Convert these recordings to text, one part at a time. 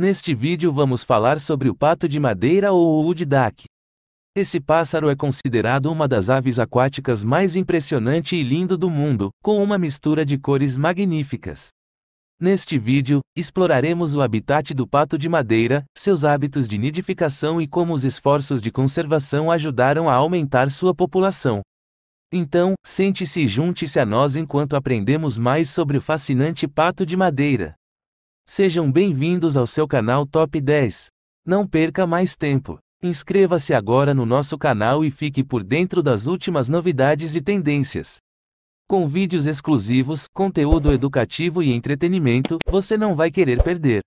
Neste vídeo vamos falar sobre o pato de madeira ou o duck. Esse pássaro é considerado uma das aves aquáticas mais impressionante e lindo do mundo, com uma mistura de cores magníficas. Neste vídeo, exploraremos o habitat do pato de madeira, seus hábitos de nidificação e como os esforços de conservação ajudaram a aumentar sua população. Então, sente-se e junte-se a nós enquanto aprendemos mais sobre o fascinante pato de madeira. Sejam bem-vindos ao seu canal Top 10. Não perca mais tempo. Inscreva-se agora no nosso canal e fique por dentro das últimas novidades e tendências. Com vídeos exclusivos, conteúdo educativo e entretenimento, você não vai querer perder.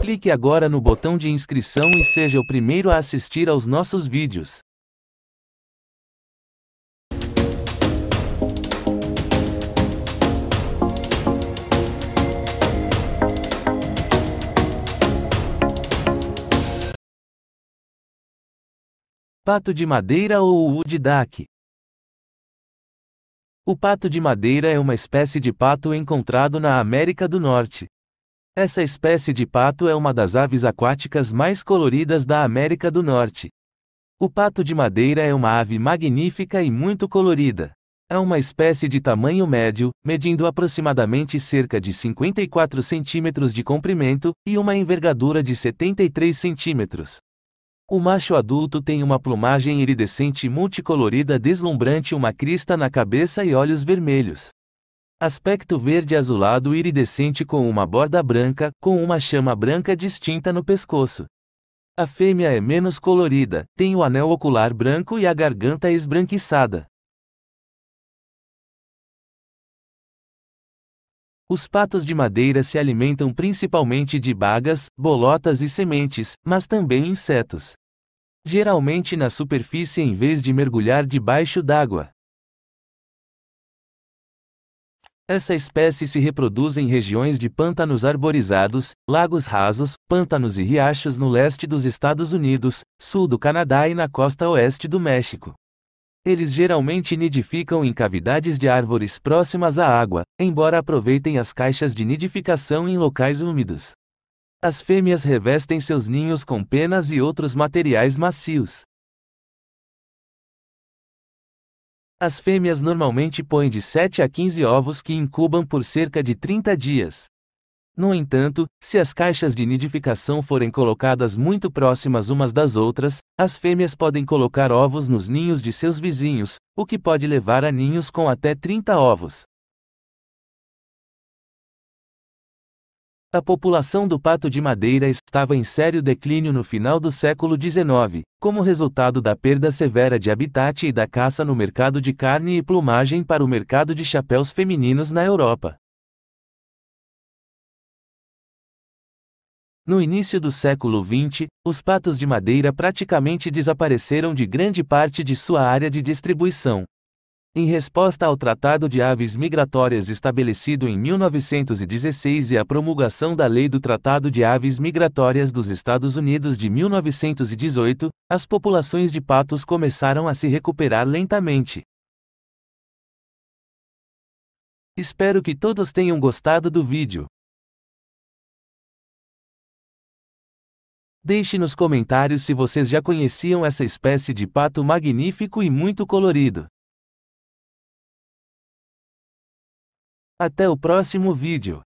Clique agora no botão de inscrição e seja o primeiro a assistir aos nossos vídeos. Pato de madeira ou Udidak. O pato de madeira é uma espécie de pato encontrado na América do Norte. Essa espécie de pato é uma das aves aquáticas mais coloridas da América do Norte. O pato de madeira é uma ave magnífica e muito colorida. É uma espécie de tamanho médio, medindo aproximadamente cerca de 54 centímetros de comprimento e uma envergadura de 73 centímetros. O macho adulto tem uma plumagem iridescente multicolorida deslumbrante, uma crista na cabeça e olhos vermelhos. Aspecto verde azulado iridescente com uma borda branca, com uma chama branca distinta no pescoço. A fêmea é menos colorida, tem o anel ocular branco e a garganta esbranquiçada. Os patos de madeira se alimentam principalmente de bagas, bolotas e sementes, mas também insetos. Geralmente na superfície em vez de mergulhar debaixo d'água. Essa espécie se reproduz em regiões de pântanos arborizados, lagos rasos, pântanos e riachos no leste dos Estados Unidos, sul do Canadá e na costa oeste do México. Eles geralmente nidificam em cavidades de árvores próximas à água, embora aproveitem as caixas de nidificação em locais úmidos. As fêmeas revestem seus ninhos com penas e outros materiais macios. As fêmeas normalmente põem de 7 a 15 ovos que incubam por cerca de 30 dias. No entanto, se as caixas de nidificação forem colocadas muito próximas umas das outras, as fêmeas podem colocar ovos nos ninhos de seus vizinhos, o que pode levar a ninhos com até 30 ovos. A população do pato de madeira estava em sério declínio no final do século XIX, como resultado da perda severa de habitat e da caça no mercado de carne e plumagem para o mercado de chapéus femininos na Europa. No início do século XX, os patos de madeira praticamente desapareceram de grande parte de sua área de distribuição. Em resposta ao Tratado de Aves Migratórias estabelecido em 1916 e à promulgação da Lei do Tratado de Aves Migratórias dos Estados Unidos de 1918, as populações de patos começaram a se recuperar lentamente. Espero que todos tenham gostado do vídeo. Deixe nos comentários se vocês já conheciam essa espécie de pato magnífico e muito colorido. Até o próximo vídeo.